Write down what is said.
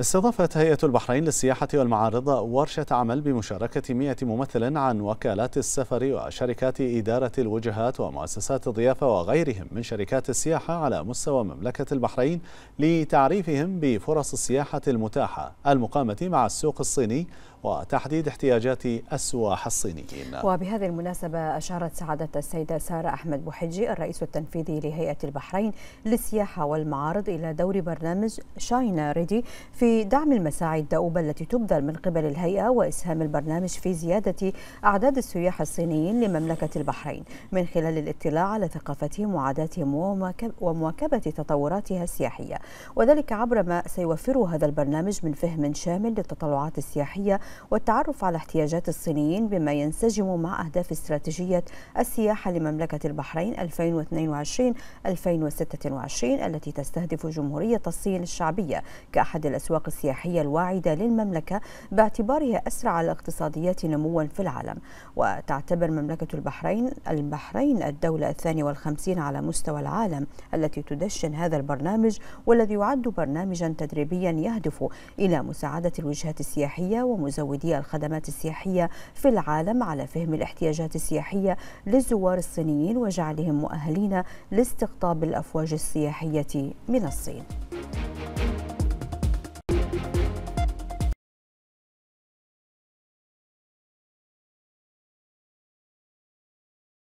استضافت هيئة البحرين للسياحة والمعارض ورشة عمل بمشاركة 100 ممثل عن وكالات السفر وشركات إدارة الوجهات ومؤسسات الضيافة وغيرهم من شركات السياحة على مستوى مملكة البحرين لتعريفهم بفرص السياحة المتاحة المقامة مع السوق الصيني وتحديد احتياجات السواح الصينيين وبهذه المناسبة أشارت سعادة السيدة سارة أحمد بوحجي الرئيس التنفيذي لهيئة البحرين للسياحة والمعارض إلى دور برنامج شاينا ريدي في في دعم المساعي الدؤوبة التي تبذل من قبل الهيئة وإسهام البرنامج في زيادة أعداد السياح الصينيين لمملكة البحرين من خلال الاطلاع على ثقافتهم وعاداتهم ومواكبة تطوراتها السياحية وذلك عبر ما سيوفره هذا البرنامج من فهم شامل للتطلعات السياحية والتعرف على احتياجات الصينيين بما ينسجم مع أهداف استراتيجية السياحة لمملكة البحرين 2022-2026 التي تستهدف جمهورية الصين الشعبية كأحد الأسواق الأسواق السياحية الواعدة للمملكة باعتبارها أسرع الاقتصاديات نموا في العالم وتعتبر مملكة البحرين البحرين الدولة الثانية والخمسين على مستوى العالم التي تدشن هذا البرنامج والذي يعد برنامجا تدريبيا يهدف إلى مساعدة الوجهات السياحية ومزودي الخدمات السياحية في العالم على فهم الاحتياجات السياحية للزوار الصينيين وجعلهم مؤهلين لاستقطاب الأفواج السياحية من الصين